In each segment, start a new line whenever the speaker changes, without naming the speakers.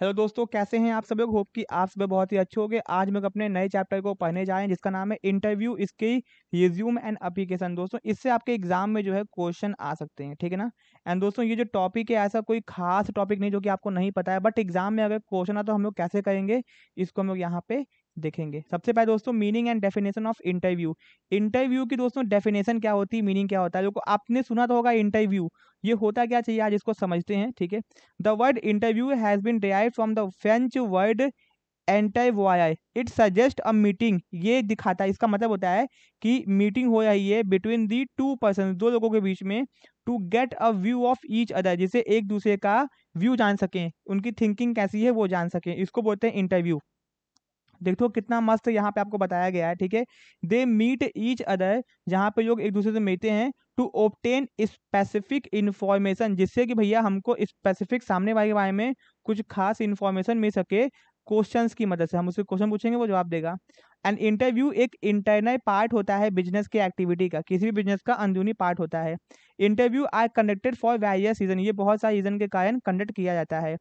Hello दोस्तों कैसे हैं आप सब लोग होप कि आप सब बहुत ही अच्छे होंगे आज मैं लोग अपने नए चैप्टर को पढ़ने जा रहे हैं जिसका नाम है इंटरव्यू इसके रिज्यूम एंड अप्लीकेशन दोस्तों इससे आपके एग्जाम में जो है क्वेश्चन आ सकते हैं ठीक है ना एंड दोस्तों ये जो टॉपिक है ऐसा कोई खास टॉपिक नहीं जो कि आपको नहीं पता है बट एग्जाम में अगर क्वेश्चन आ तो हम लोग कैसे करेंगे इसको हम लोग यहाँ पे देखेंगे सबसे पहले दोस्तों meaning and definition of interview interview की दोस्तों डेफिनेशन क्या होती है मीनिंग क्या होता है देखो आपने सुना तो होगा इंटरव्यू ये होता क्या चाहिए आज इसको समझते हैं ठीक है the word interview has been derive from the French word एंटर वाई इट सजेस्ट अ मीटिंग ये दिखाता है इसका मतलब होता है कि मीटिंग हो रही है बिटवीन दी टू पर्सन दो लोगों के बीच में to get a view of each other जिसे एक दूसरे का व्यू जान सकें उनकी थिंकिंग कैसी है वो जान सकें इसको बोलते हैं इंटरव्यू देखो कितना मस्त यहाँ पे आपको बताया गया है ठीक है दे मीट ईच अदर जहाँ पे लोग एक दूसरे से मिलते हैं टू ओपटेन स्पेसिफिक इन्फॉर्मेशन जिससे कि भैया हमको स्पेसिफिक सामने वाले के बारे में कुछ खास इन्फॉर्मेशन मिल सके क्वेश्चंस की मदद से हम उसके क्वेश्चन पूछेंगे वो जवाब देगा एंड इंटरव्यू एक इंटरनल पार्ट होता है बिजनेस के एक्टिविटी का किसी भी बिजनेस का अंदरूनी पार्ट होता है interview are conducted for various season ये बहुत सारे सीजन के कारण कंडक्ट किया जाता है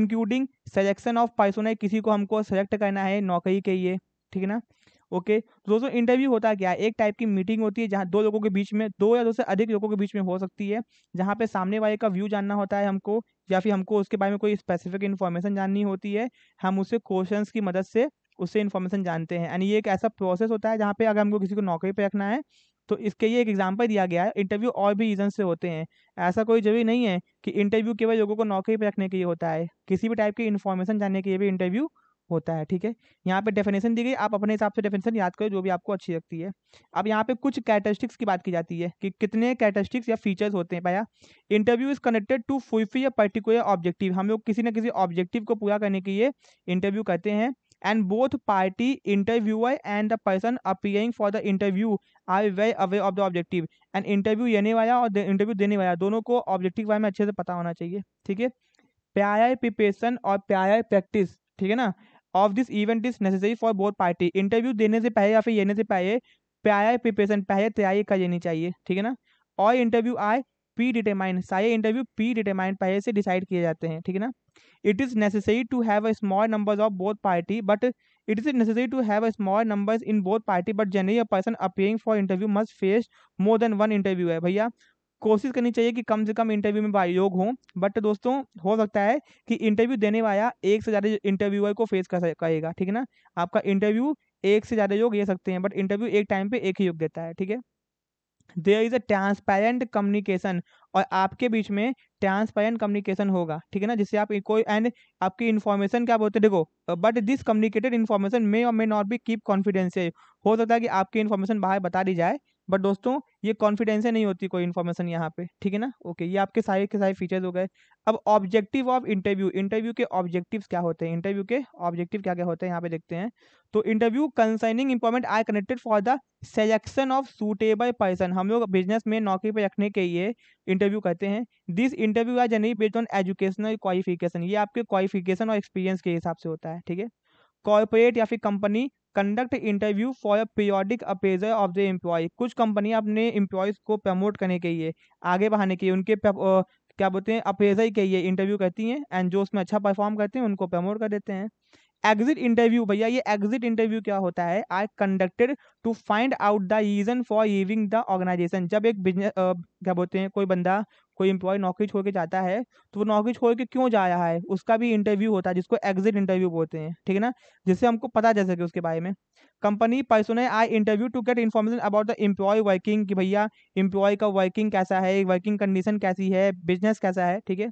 इंक्लूडिंग सेलेक्शन ऑफ पर्सोना किसी को हमको सेलेक्ट करना है नौकरी के लिए ठीक है ना ओके तो दोस्तों इंटरव्यू होता क्या है एक टाइप की मीटिंग होती है जहाँ दो लोगों के बीच में दो या दो से अधिक लोगों के बीच में हो सकती है जहाँ पे सामने वाले का व्यू जानना होता है हमको या फिर हमको उसके बारे में कोई स्पेसिफिक इन्फॉर्मेशन जाननी होती है हम उसे क्वेश्चंस की मदद से उससे इन्फॉर्मेशन जानते हैं यानी ये एक ऐसा प्रोसेस होता है जहाँ पे अगर हमको किसी को नौकरी पे रखना है तो इसके लिए एक एग्जाम्पल दिया गया है इंटरव्यू और भी रीजन से होते हैं ऐसा कोई जरूरी नहीं है कि इंटरव्यू केवल लोगों को नौकरी पर रखने के लिए होता है किसी भी टाइप की इन्फॉर्मेशन जानने के लिए भी इंटरव्यू होता है ठीक है यहाँ पे डेफिनेशन दी गई आप अपने हिसाब से डेफिनेशन याद करो जो भी आपको अच्छी लगती है अब यहाँ पे कुछ कैटेस्टिक्स की बात की जाती है कि कितने कैटेस्टिक्स या फीचर्स होते हैं भाया interview is connected to fulfil a particular objective हम लोग किसी न किसी ऑब्जेक्टिव को पूरा करने के लिए इंटरव्यू करते हैं and both party interview and the person appearing for the interview are very aware of the objective and interview लेने वाला और इंटरव्यू देने वाला दोनों को ऑब्जेक्टिव के बारे में अच्छे से पता होना चाहिए ठीक है प्यार प्रिपेशन और प्यार प्रैक्टिस ठीक है ना of this event is necessary for both party interview देने से पहले या फिर लेने से पहले प्यार प्रिपेशन पहले तैयारी कर लेनी चाहिए ठीक है ना और इंटरव्यू आए पी डिटेमाइन सारे इंटरव्यू पी डिटेमाइन पहले से डिसाइड किए जाते हैं ठीक है ना it is necessary to have a small numbers of both party but it is necessary to have a small numbers in both party but generally a person appearing for interview must face more than one interview है भैया कोशिश करनी चाहिए कि कम से कम interview में योग हों बट दोस्तों हो सकता है कि इंटरव्यू देने वाला एक से ज़्यादा इंटरव्यूअर को फेस कर करेगा ठीक है ना आपका इंटरव्यू एक से ज़्यादा योग दे सकते हैं बट इंटरव्यू एक टाइम पे एक ही योग देता है ठीक है there is a transparent communication और आपके बीच में ट्रांसपेरेंट कम्युनिकेशन होगा ठीक है ना जिससे आप कोई एंड आपकी इन्फॉर्मेशन क्या बोलते हैं देखो but this communicated information may और may not be keep confidence हो सकता है कि आपकी इन्फॉर्मेशन बाहर बता दी जाए बट दोस्तों ये कॉन्फिडेंसें नहीं होती कोई इन्फॉर्मेशन यहाँ पे ठीक है ना ओके ये आपके सारे के सारे फीचर्स हो गए अब ऑब्जेक्टिव ऑफ इंटरव्यू इंटरव्यू के ऑब्जेक्टिव्स क्या होते हैं इंटरव्यू के ऑब्जेक्टिव क्या क्या होते हैं यहाँ पे देखते हैं तो interview concerning employment I connected for the selection of suitable person हम लोग बिजनेस में नौकरी पर रखने के लिए इंटरव्यू कहते हैं this interview are generally based on educational qualification ये आपके क्वालिफिकेशन और एक्सपीरियंस के हिसाब से होता है ठीक है कॉर्पोरेट या फिर company conduct interview for a periodic appraisal of the employee कुछ कंपनियां अपने एम्प्लॉयज़ को प्रमोट करने के लिए आगे बढ़ाने के लिए उनके क्या बोलते हैं अपेजर के लिए इंटरव्यू करती हैं एंड जो उसमें अच्छा परफॉर्म करते हैं उनको प्रमोट कर देते हैं एग्जिट इंटरव्यू भैया ये एग्जिट इंटरव्यू क्या होता है I conducted to find out the reason for leaving the organisation जब एक बिजनेस क्या बोलते हैं कोई बंदा कोई एम्प्लॉय नौकरी छोड़ के जाता है तो वो नौकरी छोड़ के क्यों जा रहा है उसका भी इंटरव्यू होता है जिसको एग्जिट इंटरव्यू बोलते हैं ठीक है ना जिससे हमको पता चल सके उसके बारे में company personal I interview to get information about the employee working कि भैया एम्प्लॉय का वर्किंग कैसा है वर्किंग कंडीशन कैसी है बिजनेस कैसा है ठीक है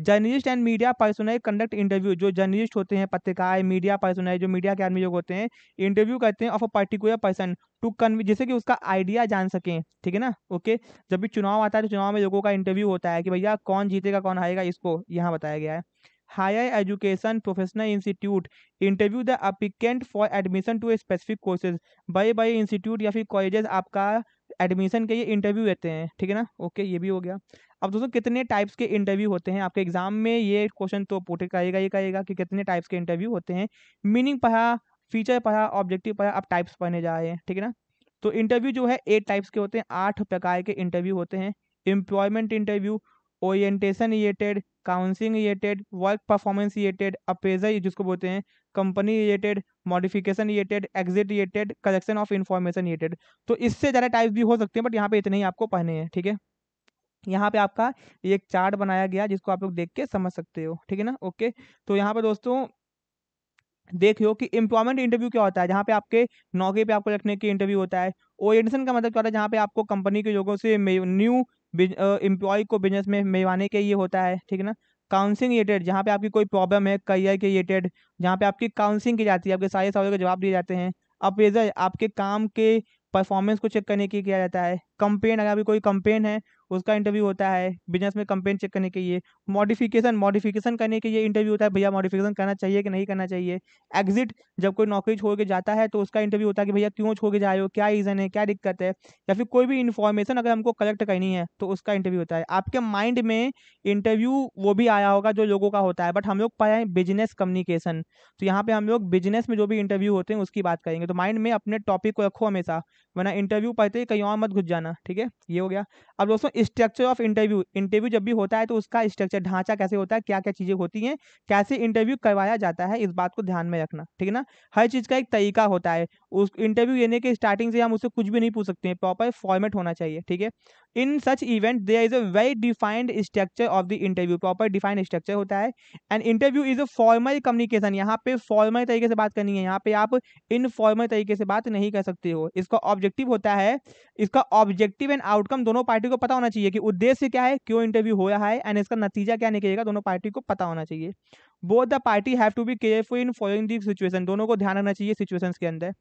journalist and media personal conduct interview जो जर्नलिस्ट होते हैं पत्रकार मीडिया पर्सनल जो मीडिया के आदमी लोग होते हैं इंटरव्यू करते हैं of a particular person to convey जैसे कि उसका आइडिया जान सकें ठीक है ना ओके जब भी चुनाव आता है तो चुनाव में लोगों का इंटरव्यू होता है कि भैया कौन जीतेगा कौन हारेगा इसको यहाँ बताया गया है higher education professional institute interview the applicant for admission to a specific courses बड़े बड़े इंस्टीट्यूट या फिर कॉलेजेस आपका एडमिशन के लिए इंटरव्यू लेते हैं ठीक है ना ओके ये भी हो गया अब दोस्तों कितने टाइप्स के इंटरव्यू होते हैं आपके एग्जाम में ये क्वेश्चन तो पूछे कहेगा ये कहेगा कि कितने टाइप्स के इंटरव्यू होते हैं मीनिंग पढ़ा फीचर पढ़ा ऑब्जेक्टिव पढ़ा आप टाइप्स पढ़ने जा रहे हैं ठीक है ना तो इंटरव्यू जो है एट टाइप्स के होते हैं आठ प्रकार के इंटरव्यू होते हैं employment interview orientation related counselling related work performance related appraisal जिसको बोलते हैं company related modification related exit related collection of information related तो इससे ज़्यादा टाइप्स भी हो सकते हैं बट यहाँ पे इतने ही आपको पढ़ने हैं ठीक है यहाँ पे आपका एक चार्ट बनाया गया जिसको आप लोग देख के समझ सकते हो ठीक है ना ओके तो यहाँ पे दोस्तों देखियो कि एम्प्लॉयमेंट इंटरव्यू क्या होता है जहाँ पे आपके नौकरी पे आपको रखने के इंटरव्यू होता है ओरिएंटेशन का मतलब क्या होता है जहाँ पे आपको कंपनी के लोगों से न्यू एम्प्लॉय को बिजनेस में मिलवाने के ये होता है ठीक है ना काउंसिलिंग रिलेटेड जहाँ पे आपकी कोई प्रॉब्लम है करियर के रिलेटेड जहाँ पे आपकी काउंसिलिंग की जाती है आपके सारे सवालों के जवाब दिए जाते हैं अप्रेजल आपके काम के परफॉर्मेंस को चेक करने के किया जाता है कंप्लेन अगर आपकी कोई कंप्लेन है उसका इंटरव्यू होता है बिजनेस में कंपेन चेक करने के लिए मॉडिफिकेशन मॉडिफिकेशन करने के लिए इंटरव्यू होता है भैया मॉडिफिकेशन करना चाहिए कि नहीं करना चाहिए एग्जिट जब कोई नौकरी छोड़ के जाता है तो उसका इंटरव्यू होता है कि भैया क्यों छोड़ के जा रहे हो क्या रीज़न है क्या दिक्कत है या फिर कोई भी इन्फॉर्मेशन अगर हमको कलेक्ट करनी है तो उसका इंटरव्यू होता है आपके माइंड में इंटरव्यू वो भी आया होगा जो लोगों का होता है बट हम लोग पाए बिजनेस कम्युनिकेशन तो यहाँ पर हम लोग बिजनेस में जो भी इंटरव्यू होते हैं उसकी बात करेंगे तो माइंड में अपने टॉपिक को रखो हमेशा वरना इंटरव्यू पढ़ते ही कहीं और मत घुस जाना ठीक है ये हो गया अब दोस्तों स्ट्रक्चर ऑफ इंटरव्यू इंटरव्यू जब भी होता है तो उसका स्ट्रक्चर ढांचा कैसे होता है क्या क्या चीज़ें होती हैं कैसे इंटरव्यू करवाया जाता है इस बात को ध्यान में रखना ठीक है ना हर चीज़ का एक तरीका होता है उस इंटरव्यू लेने के स्टार्टिंग से हम उससे कुछ भी नहीं पूछ सकते हैं प्रॉपर फॉर्मेट होना चाहिए ठीक है in such event there is a very defined structure of the interview proper defined structure होता है and interview is a formal communication यहाँ पे फॉर्मल तरीके से बात करनी है यहाँ पे आप इनफॉर्मल तरीके से बात नहीं कर सकते हो इसका ऑब्जेक्ट ऑब्जेक्टिव होता है इसका ऑब्जेक्टिव एंड आउटकम दोनों पार्टी को पता होना चाहिए कि उद्देश्य क्या है क्यों इंटरव्यू हो रहा है एंड इसका नतीजा क्या निकलेगा दोनों पार्टी को पता होना चाहिए both the party have to be careful in following this situation दोनों को ध्यान रखना चाहिए सिचुएशन के अंदर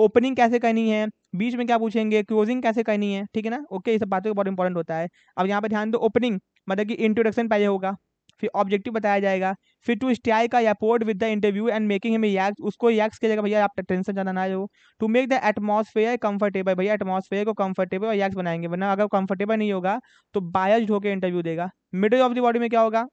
ओपनिंग कैसे करनी है बीच में क्या पूछेंगे क्लोजिंग कैसे करनी है ठीक है ना ओके ये सब बातों का बहुत इंपॉर्टेंट होता है अब यहाँ पर ध्यान दो ओपनिंग मतलब कि इंट्रोडक्शन पहले होगा फिर ऑब्जेक्टिव बताया जाएगा फिर टू स्टाई का rapport with the interview and making him यक्स उसको यक्स की जगह भैया आप टेंशन ज़्यादा ना हो to make the atmosphere comfortable भैया एटमोसफेयर को कंफर्टेबल और यक्स बनाएंगे वरना अगर कंफर्टेबल नहीं होगा तो बायस्ड होकर इंटरव्यू देगा मिडल ऑफ द बॉडी में क्या होगा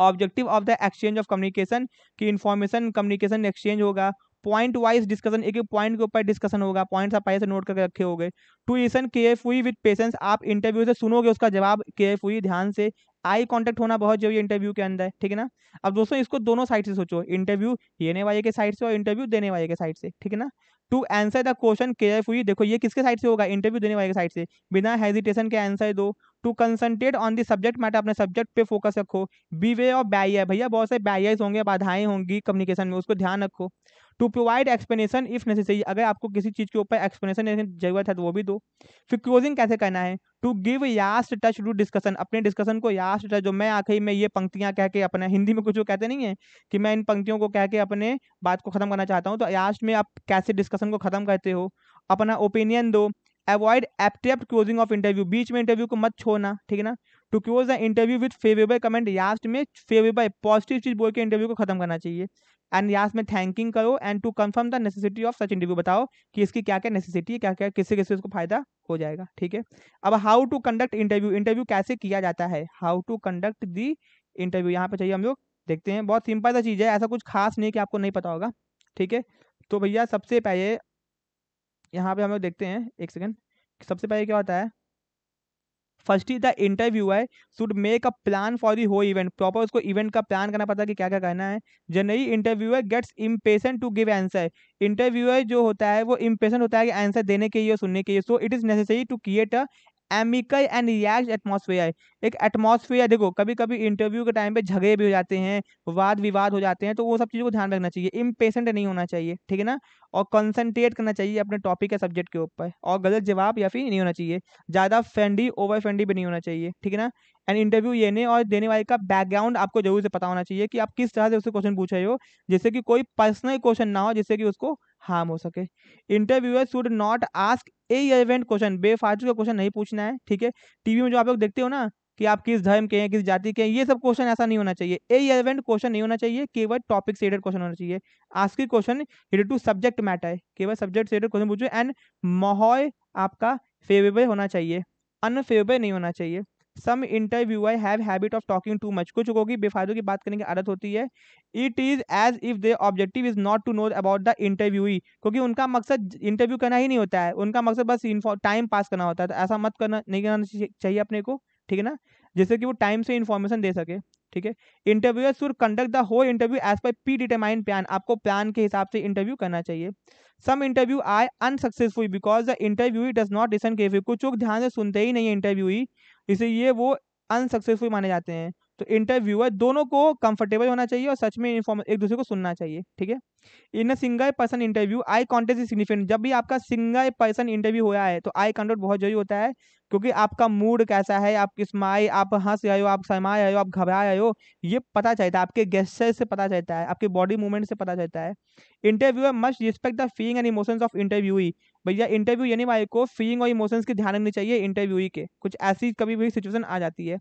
objective of the exchange of communication की इन्फॉर्मेशन कम्युनिकेशन एक्सचेंज होगा पॉइंट वाइज डिस्कशन एक एक पॉइंट के ऊपर डिस्कशन होगा पॉइंट्स आप पहले से नोट करके रखे होंगे to listen carefully with patience आप इंटरव्यू से सुनोगे उसका जवाब केयरफुली ध्यान से आई कॉन्टेक्ट होना बहुत जरूरी है इंटरव्यू के अंदर ठीक है ना अब दोस्तों इसको दोनों साइड से सोचो इंटरव्यू लेने वाले के साइड से और इंटरव्यू देने वाले के साइड से ठीक है ना to answer the question carefully देखो ये किसके साइड से होगा इंटरव्यू देने वाले के साइड से बिना हेजिटेशन के आंसर दो to concentrate on the subject matter अपने सब्जेक्ट पे फोकस रखो बी वे और बैरियर भैया बहुत से बैरियर्स होंगे बाधाएं होंगी कम्युनिकेशन में उसको ध्यान रखो to provide explanation if necessary अगर आपको किसी चीज़ के ऊपर एक्सप्लेनेशन देने की जरूरत है तो वो भी दो फिर क्लोजिंग कैसे करना है to give last touch to discussion अपने डिस्कशन को यास्ट टच जो मैं आखिरी में ये पंक्तियाँ कह के अपने हिंदी में कुछ वो कहते नहीं है कि मैं इन पंक्तियों को कह के अपने बात को खत्म करना चाहता हूँ तो लास्ट में आप कैसे डिस्कशन को खत्म करते हो अपना ओपिनियन दो avoid abrupt closing of interview बीच में इंटरव्यू को मत छोड़ना ठीक है ना to close the interview with favourable comment last में फेवेबल पॉजिटिव चीज बोल के इंटरव्यू को खत्म करना चाहिए एंड लास्ट में थैंकिंग करो and to confirm the necessity of such interview बताओ कि इसकी क्या क्या नेसेसिटी है क्या क्या किससे किससे इसको फायदा हो जाएगा ठीक है अब how to conduct interview interview कैसे किया जाता है how to conduct the interview यहाँ पे चाहिए हम लोग देखते हैं बहुत सिंपल सा चीज़ है ऐसा कुछ खास नहीं कि आपको नहीं पता होगा ठीक है तो भैया सबसे पहले यहाँ पे हम लोग देखते हैं एक सेकेंड सबसे पहले क्या होता है first is the he should make a plan for the हो इवेंट प्रॉपर उसको इवेंट का प्लान करना पड़ता है कि क्या क्या करना है generally he gets impatient to give answer interview जो होता है वो इम्पेशन होता है कि आंसर देने के लिए सुनने के लिए so it is necessary to create a amicable and react atmosphere एक एटमोसफेयर देखो कभी कभी इंटरव्यू के टाइम पे झगड़े भी हो जाते हैं वाद विवाद हो जाते हैं तो वो सब चीज़ों को ध्यान रखना चाहिए इम्पेशेंट नहीं होना चाहिए ठीक है ना और कंसनट्रेट करना चाहिए अपने टॉपिक या सब्जेक्ट के ऊपर और गलत जवाब या फिर नहीं होना चाहिए ज़्यादा फ्रेंडी ओवर फ्रेंडी भी नहीं होना चाहिए ठीक है ना एंड इंटरव्यू लेने और देने वाले का बैकग्राउंड आपको जरूर से पता होना चाहिए कि आप किस तरह से उससे क्वेश्चन पूछ रहे हो जैसे कि कोई पर्सनल क्वेश्चन ना हो जिससे कि उसको हार्म हो सके interviewer should not ask a event question बेफालतू का क्वेश्चन नहीं पूछना है ठीक है टीवी में जो आप लोग देखते हो ना कि आप किस धर्म के हैं किस जाति के हैं ये सब क्वेश्चन ऐसा नहीं होना चाहिए ए इलेवेंट क्वेश्चन नहीं होना चाहिए केवल टॉपिक से रिलेटेड क्वेश्चन होना चाहिए आज की question related to subject matter है केवल सब्जेक्ट से रिलेटेड क्वेश्चन पूछो एंड माहौल आपका फेवरेबल होना चाहिए अनफेवरेबल नहीं होना चाहिए some interviewer have habit of talking too much कुछ लोगों की बेफायदों की बात करने की आदत होती है it is as if they objective is not to know about the interview ही क्योंकि उनका मकसद इंटरव्यू करना ही नहीं होता है उनका मकसद बस टाइम पास करना होता है तो ऐसा मत करना नहीं करना चाहिए अपने को ठीक है ना जिससे कि वो टाइम से इन्फॉर्मेशन दे सके ठीक है interviewer should conduct the whole interview as per predetermined plan आपको प्लान के हिसाब से इंटरव्यू करना चाहिए सम इंटरव्यू आए unsuccessful because the interview does not listen careful कुछ लोग ध्यान से सुनते ही नहीं है इंटरव्यू ही इसलिए वो अनसक्सेसफुल माने जाते हैं तो इंटरव्यूअर दोनों को कंफर्टेबल होना चाहिए और सच में एक दूसरे को सुनना चाहिए ठीक है in a single person interview eye contact is significant जब भी आपका सिंगल पर्सन इंटरव्यू हुआ है तो आई कॉन्टेक्ट बहुत जरूरी होता है क्योंकि आपका मूड कैसा है आप किस माए आप हंस रहे हो आप शर्मा रहे हो आप घबरा रहे हो ये पता चलता है आपके गेस्टर से पता चलता है आपके बॉडी मूवमेंट से पता चलता है he must respect the feeling and emotions of interview ही भैया इंटरव्यू यानी वाले को फीलिंग और इमोशंस के ध्यान रखनी चाहिए इंटरव्यू के कुछ ऐसी कभी भी सिचुएशन आ जाती है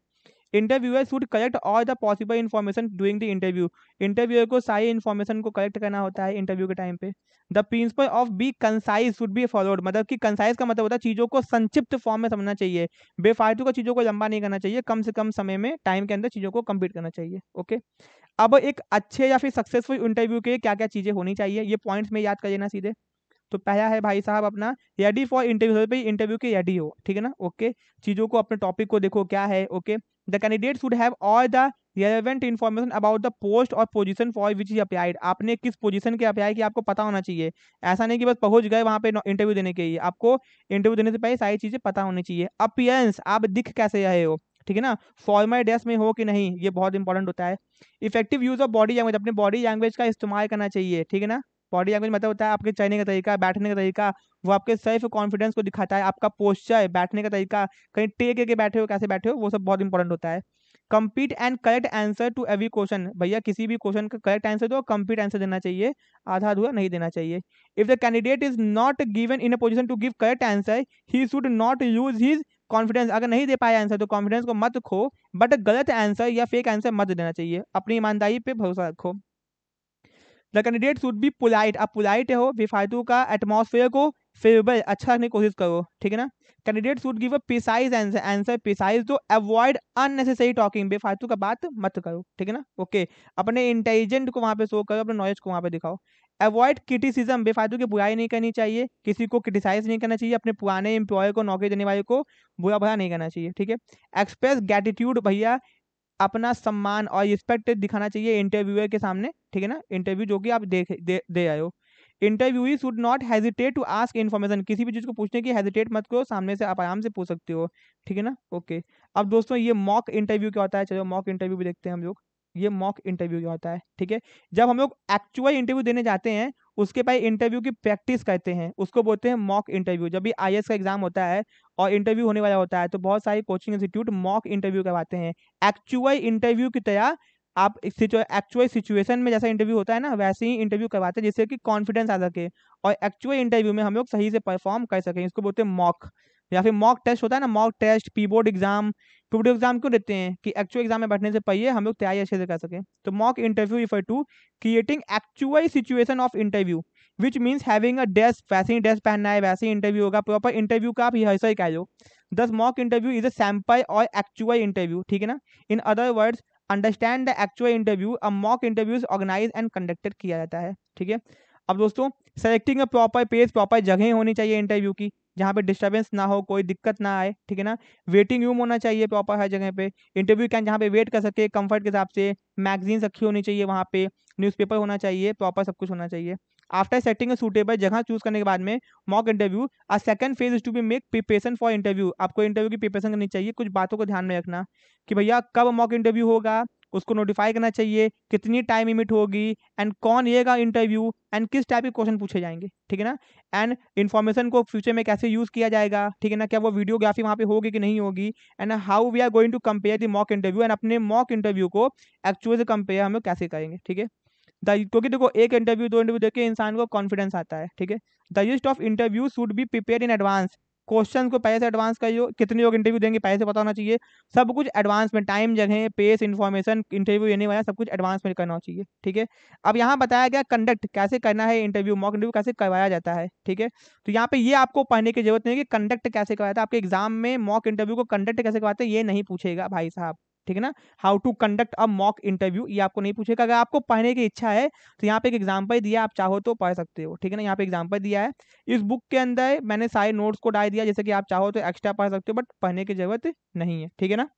interviewer should collect all the possible information during the interview interviewer को सारी इन्फॉर्मेशन को कलेक्ट करना होता है इंटरव्यू के टाइम पे the principle of be concise should be followed मतलब कि कंसाइज का मतलब होता है चीज़ों को संक्षिप्त फॉर्म में समझना चाहिए बेफालतू का चीज़ों को लंबा नहीं करना चाहिए कम से कम समय में टाइम के अंदर चीज़ों को कंप्लीट करना चाहिए ओके अब एक अच्छे या फिर सक्सेसफुल इंटरव्यू के क्या क्या चीज़ें होनी चाहिए ये पॉइंट्स में याद कर लेना सीधे तो पहला है भाई साहब अपना रेडी फॉर इंटरव्यू पे इंटरव्यू के रेडी हो ठीक है ना ओके चीज़ों को अपने टॉपिक को देखो क्या है okay the candidate should have all the relevant information about the post और position for which he applied आपने किस पोजिशन के अप्लाई किया आपको पता होना चाहिए ऐसा नहीं कि बस पहुंच गए वहाँ पे इंटरव्यू देने के लिए आपको इंटरव्यू देने से पहले सारी चीज़ें पता होनी चाहिए अपियरेंस आप दिख कैसे रहे हो ठीक है ना फॉर्मल ड्रेस में हो कि नहीं ये बहुत इंपॉर्टेंट होता है effective use of body language अपने बॉडी लैंग्वेज का इस्तेमाल करना चाहिए ठीक है ना बॉडी लैंग्वेज मतलब होता है आपके चलने का तरीका बैठने का तरीका वो आपके सेल्फ कॉन्फिडेंस को दिखाता है आपका पोस्चर बैठने का तरीका कहीं टेक के बैठे हो कैसे बैठे हो वो सब बहुत इंपॉर्टेंट होता है complete and correct answer to every question भैया किसी भी क्वेश्चन का करेक्ट आंसर दो कंप्लीट आंसर देना चाहिए आधा अधूरा नहीं देना चाहिए if the candidate is not given in a position to give correct answer he should not use his confidence अगर नहीं दे पाया आंसर तो कॉन्फिडेंस को मत खो बट गलत आंसर या फेक आंसर मत देना चाहिए अपनी ईमानदारी पे भरोसा रखो the candidate should be polite आप पोलाइट हो बेफालतू का एटमोसफेयर को फेवरेबल अच्छा रखने की कोशिश करो ठीक है ना candidate should give a precise answer precise तो अवॉइड अननेसेसरी टॉकिंग बेफालतू का बात मत करो ठीक है ना ओके अपने इंटेलिजेंट को वहाँ पे शो करो अपने नॉलेज को वहाँ पे दिखाओ अवॉइड क्रिटिसिज्म बेफालतू की बुराई नहीं करनी चाहिए किसी को क्रिटिसाइज नहीं करना चाहिए अपने पुराने एम्प्लॉय को नौकरी देने वाले को बुरा भरा नहीं करना चाहिए ठीक है एक्सप्रेस ग्रेटिट्यूड भैया अपना सम्मान और रिस्पेक्ट दिखाना चाहिए इंटरव्यूअर के सामने ठीक है ना इंटरव्यू जो कि आप दे, दे आए हो interview should not hesitate to ask information किसी भी चीज़ को पूछने की हेजिटेट मत करो सामने से आप आराम से पूछ सकते हो ठीक है ना ओके अब दोस्तों ये मॉक इंटरव्यू क्या होता है चलो मॉक इंटरव्यू भी देखते हैं हम लोग ये मॉक इंटरव्यू क्या होता है ठीक है जब हम लोग एक्चुअल इंटरव्यू देने जाते हैं उसके भाई इंटरव्यू की प्रैक्टिस करते हैं उसको बोलते हैं मॉक इंटरव्यू जब भी आई का एग्जाम होता है और इंटरव्यू होने वाला होता है तो बहुत सारे कोचिंग इंस्टीट्यूट मॉक इंटरव्यू करवाते हैं एक्चुअल इंटरव्यू की तरह आप एक्चुअल सिचुएशन में जैसा इंटरव्यू होता है ना वैसे ही इंटरव्यू करवाते हैं जिससे कि कॉन्फिडेंस आ सके और एक्चुअल इंटरव्यू में हम लोग सही से परफॉर्म कर सकें इसको बोलते हैं मॉक या फिर मॉक टेस्ट होता है ना मॉक टेस्ट पी बोर्ड एग्जाम बोर्ड एग्जाम क्यों देते हैं कि एक्चुअल एग्जाम में बैठने से पहले हम लोग तैयारी अच्छे से कर सकें तो mock interview refer to creating actual situation of interview which means having a desk वैसे ही डेस्क पहनना है वैसे ही इंटरव्यू होगा प्रॉपर इंटरव्यू का आप रिहर्सल ही कह लो thus mock interview is a sample और एक्चुअल इंटरव्यू ठीक है ना in other words understand the actual interview a mock is organise and conducted किया जाता है ठीक है अब दोस्तों selecting a proper page proper जगह होनी चाहिए इंटरव्यू की जहाँ पे डिस्टर्बेंस ना हो कोई दिक्कत ना आए ठीक है ना वेटिंग रूम होना चाहिए प्रॉपर हर जगह पे इंटरव्यू कैन जहाँ पे वेट कर सके कंफर्ट के हिसाब से मैगजीन्स रखी होनी चाहिए वहाँ पे न्यूज़पेपर होना चाहिए प्रॉपर सब कुछ होना चाहिए आफ्टर सेटिंग सूटेबल जगह चूज करने के बाद में mock interview a second phase is to be make preparation for interview आपको इंटरव्यू की प्रिपेशन करनी चाहिए कुछ बातों को ध्यान में रखना कि भैया कब मॉक इंटरव्यू होगा उसको नोटिफाई करना चाहिए कितनी टाइम लिमिट होगी एंड कौन येगा इंटरव्यू एंड किस टाइप के क्वेश्चन पूछे जाएंगे ठीक है ना एंड इन्फॉर्मेशन को फ्यूचर में कैसे यूज़ किया जाएगा ठीक है ना क्या वो वीडियोग्राफी वहाँ पे होगी कि नहीं होगी and how we are going to compare the mock interview and अपने मॉक इंटरव्यू को एक्चुअल से कंपेयर हम लोग कैसे करेंगे ठीक है क्योंकि देखो एक इंटरव्यू दो इंटरव्यू देखिए इंसान को कॉन्फिडेंस आता है ठीक है the list of interview should be prepare in advance question को पहले से एडवांस करियो कितने लोग इंटरव्यू देंगे पहले से पता होना चाहिए सब कुछ एडवांस में टाइम जगह पेस इन्फॉर्मेशन इंटरव्यू लेने वाला सब कुछ एडवांस में करना चाहिए ठीक है अब यहाँ बताया गया कंडक्ट कैसे करना है इंटरव्यू मॉक इंटरव्यू कैसे करवाया जाता है ठीक है तो यहाँ पे ये आपको पढ़ने की जरूरत नहीं है कि कंडक्ट कैसे करवाया था आपके एग्जाम में मॉक इंटरव्यू को कंडक्ट कैसे करवाते हैं ये नहीं पूछेगा भाई साहब ठीक है ना how to conduct a mock interview ये आपको नहीं पूछेगा अगर आपको पढ़ने की इच्छा है तो यहाँ पे एक एग्जाम्पल दिया आप चाहो तो पढ़ सकते हो ठीक है ना यहाँ पे एग्जाम्पल दिया है इस बुक के अंदर मैंने सारे नोट्स को डाल दिया जैसे कि आप चाहो तो एक्स्ट्रा पढ़ सकते हो बट पढ़ने की जरूरत नहीं है ठीक है ना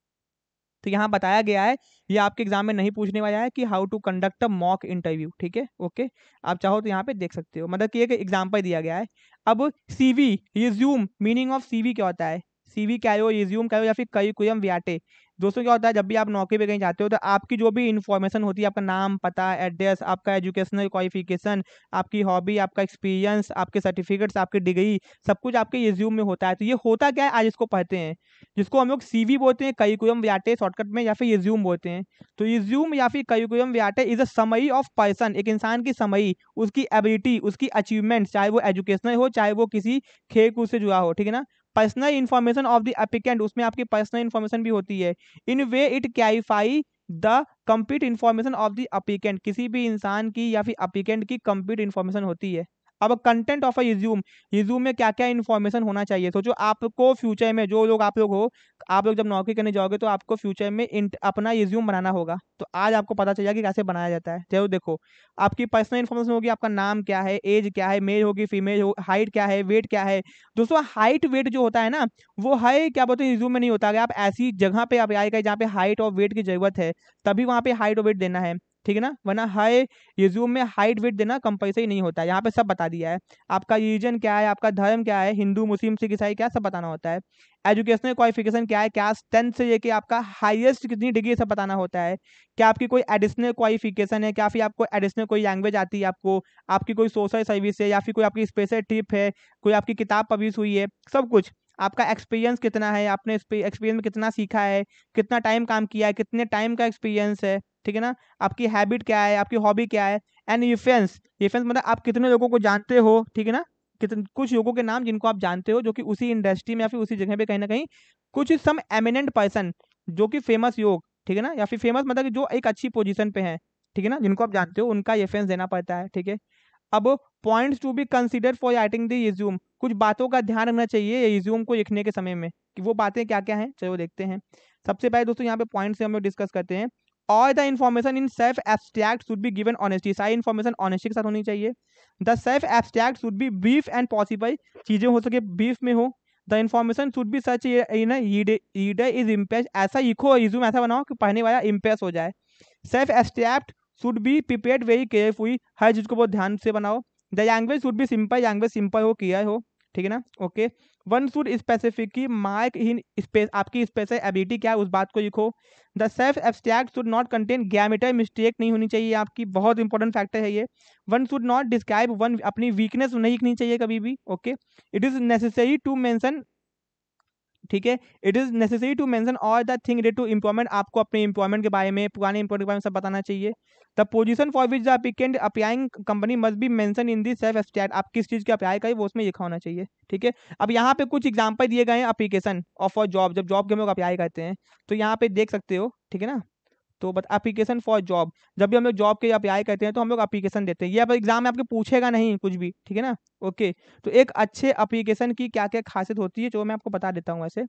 तो यहाँ बताया गया है ये आपके एग्जाम में नहीं पूछने वाला है कि how to conduct a mock interview ठीक है ओके आप चाहो तो यहाँ पे देख सकते हो मतलब कि एक एग्जाम्पल दिया गया है अब CV resume meaning of CV क्या होता है सीवी कैरो रिज्यूम हो या फिर कई कुम व्याटे दोस्तों क्या होता है जब भी आप नौकरी पे कहीं जाते हो तो आपकी जो भी इन्फॉर्मेशन होती है आपका नाम पता एड्रेस आपका एजुकेशनल क्वालिफिकेशन आपकी हॉबी आपका एक्सपीरियंस आपके सर्टिफिकेट्स आपकी डिग्री सब कुछ आपके रिज्यूम में होता है तो ये होता क्या है आज इसको पढ़ते हैं जिसको हम लोग सी बोलते हैं करिकुलम व्याटे शॉर्टकट में या फिर रिज्यूम बोलते हैं तो रिज्यूम या फिर curriculum vitae is a summary of person एक इंसान की समरी उसकी एबिलिटी उसकी अचीवमेंट चाहे वो एजुकेशनल हो चाहे वो किसी खेल कूद से जुड़ा हो ठीक है ना personal information of the applicant उसमें आपकी पर्सनल इन्फॉर्मेशन भी होती है in way it clarify the complete information of the applicant किसी भी इंसान की या फिर अपीकेंट की कंप्लीट इन्फॉर्मेशन होती है अब content of a resume resume में क्या क्या इन्फॉर्मेशन होना चाहिए सोचो तो आपको फ्यूचर में जो लोग आप लोग हो आप लोग जब नौकरी करने जाओगे तो आपको फ्यूचर में अपना रिज्यूम बनाना होगा तो आज आपको पता चल जाएगा कि कैसे बनाया जाता है चलो देखो आपकी पर्सनल इन्फॉर्मेशन होगी आपका नाम क्या है एज क्या है मेल होगी फीमेल हो हाइट क्या है वेट क्या है दोस्तों हाइट वेट जो होता है ना वो है क्या बोलते हैं रिज्यूम में नहीं होता अगर आप ऐसी जगह पर आप आएगा जहाँ पे हाइट और वेट की जरूरत है तभी वहाँ पे हाइट और वेट देना है ठीक है ना वरना हाई रिज्यूम में हाइट वेट देना कंपलसरी नहीं होता है यहाँ पे सब बता दिया है आपका रिलीजन क्या है आपका धर्म क्या है हिंदू मुस्लिम सिख ईसाई क्या सब बताना होता है एजुकेशनल क्वालिफिकेशन क्या है क्या टेंथ से लेके आपका हाईएस्ट कितनी डिग्री सब बताना होता है क्या आपकी कोई एडिशनल क्वालिफिकेशन है क्या फिर आपको एडिशनल कोई लैंग्वेज आती है आपको आपकी कोई सोशल सर्विस है या फिर कोई आपकी स्पेशल ट्रिप है कोई आपकी किताब पब्लिश हुई है सब कुछ आपका एक्सपीरियंस कितना है आपने एक्सपीरियंस में कितना सीखा है कितना टाइम काम किया है कितने टाइम का एक्सपीरियंस है ठीक है ना आपकी हैबिट क्या है आपकी हॉबी क्या है एंड रिफरेंस रिफरेंस मतलब आप कितने लोगों को जानते हो ठीक है ना कितने कुछ लोगों के नाम जिनको आप जानते हो जो कि उसी इंडस्ट्री में या फिर उसी जगह पे कहीं ना कहीं कुछ सम एमिनेंट पर्सन जो कि फेमस योग ठीक है ना या फिर फेमस मतलब जो एक अच्छी पोजिशन पे है ठीक है ना जिनको आप जानते हो उनका रेफरेंस देना पड़ता है ठीक है अब points to be consider for writing the कुछ बातों का ध्यान रखना चाहिए रिज्यूम को लिखने के समय में कि वो बातें क्या क्या हैं चलो देखते हैं सबसे पहले दोस्तों यहाँ पे पॉइंट्स हम लोग डिस्कस करते हैं all the information in self abstract should be given honesty सारी इन्फॉर्मेशन ऑनेस्टी के साथ होनी चाहिए the self abstract should be brief and possible चीज़ें हो सके ब्रीफ में हो the information should be such in reader is impress ऐसा लिखो रिज्यूम ऐसा बनाओ कि पढ़ने वाला इम्प्रेस हो जाए self abstract should be prepare very carefully हर चीज़ को बहुत ध्यान से बनाओ the language should be simple language simple हो क्लियर हो ठीक है ना ओके वन शुड की माइक इन स्पेस आपकी स्पेशल एबिलिटी क्या है उस बात को लिखो the self abstract should not contain grammar mistake नहीं होनी चाहिए आपकी बहुत इंपॉर्टेंट फैक्टर है ये one should not describe one अपनी वीकनेस नहीं लिखनी चाहिए कभी भी okay it is necessary to mention ठीक है it is necessary to mention all the thing related to employment आपको अपने इंप्लॉयमेंट के बारे में पुराने इंप्लॉयमेंट के बारे में सब बताना चाहिए the position for which the applicant applying company must be mention in this self state आप किस चीज़ की अप्लाई करें वो उसमें लिखा होना चाहिए ठीक है अब यहाँ पे कुछ एग्जाम्पल दिए गए हैं अप्लीकेशन और फॉर जॉब जब जॉब के हम लोग अप्लाई करते हैं तो यहाँ पे देख सकते हो ठीक है ना तो बट अप्लीकेशन फॉर जॉब जब भी हम लोग जॉब के अप्लाई करते हैं तो हम लोग अप्लीकेशन देते हैं ये आप एग्जाम में आपके पूछेगा नहीं कुछ भी ठीक है ना ओके तो एक अच्छे अप्लीकेशन की क्या क्या खासियत होती है जो मैं आपको बता देता हूँ ऐसे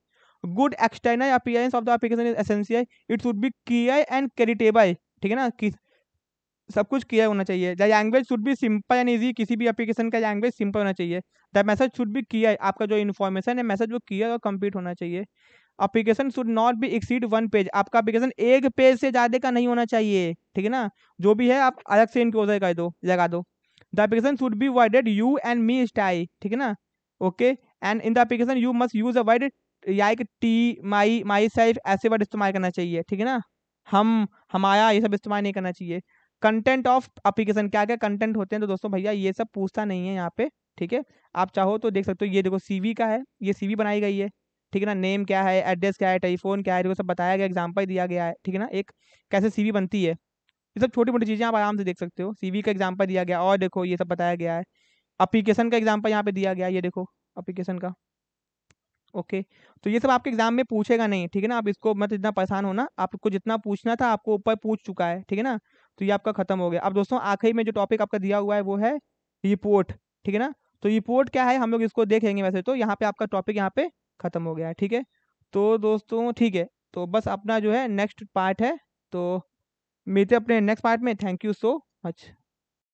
good external appearance of the application is essential it should be clear and creditable ठीक है ना कि सब कुछ क्लियर होना चाहिए the language should be simple and easy किसी भी एप्लीकेशन का लैंग्वेज सिंपल होना चाहिए the message should be clear आपका जो इन्फॉर्मेशन है मैसेज वो क्लियर और कंप्लीट होना चाहिए application should not be exceed one page आपका अप्लीकेशन एक पेज से ज़्यादा का नहीं होना चाहिए ठीक है ना जो भी है आप अलग से इनको कर दो लगा दो the application should be avoided you and me style ठीक है ना okay and in the application you must use a avoid like टी माई माई सेल्फ ऐसे वर्ड इस्तेमाल करना चाहिए ठीक है ना हम हमारा ये सब इस्तेमाल नहीं करना चाहिए कंटेंट ऑफ अप्लीकेशन क्या क्या कंटेंट होते हैं तो दोस्तों भैया ये सब पूछता नहीं है यहाँ पे ठीक है आप चाहो तो देख सकते हो ये देखो सीवी का है ये सीवी बनाई गई है ठीक है ना नेम क्या है एड्रेस क्या है टेलीफोन क्या है वो सब बताया गया एग्जाम्पल दिया गया है ठीक है ना एक कैसे सी बनती है ये सब छोटी मोटी चीज़ें आप आराम से देख सकते हो सी का एग्जाम्पल दिया गया और देखो ये सब बताया गया है अप्लीकेशन का एग्जाम्पल यहाँ पे दिया गया ये देखो अप्लीकेशन का ओके okay. तो ये सब आपके एग्जाम में पूछेगा नहीं ठीक है ना आप इसको मत इतना परेशान होना आपको जितना पूछना था आपको ऊपर पूछ चुका है ठीक है ना तो ये आपका खत्म हो गया अब दोस्तों आखिरी में जो टॉपिक आपका दिया हुआ है वो है रिपोर्ट ठीक है ना तो रिपोर्ट क्या है हम लोग इसको देखेंगे वैसे तो यहाँ पे आपका टॉपिक यहाँ पे ख़त्म हो गया ठीक है तो दोस्तों ठीक है तो बस अपना जो है नेक्स्ट पार्ट है तो मिलते अपने नेक्स्ट पार्ट में थैंक यू सो मच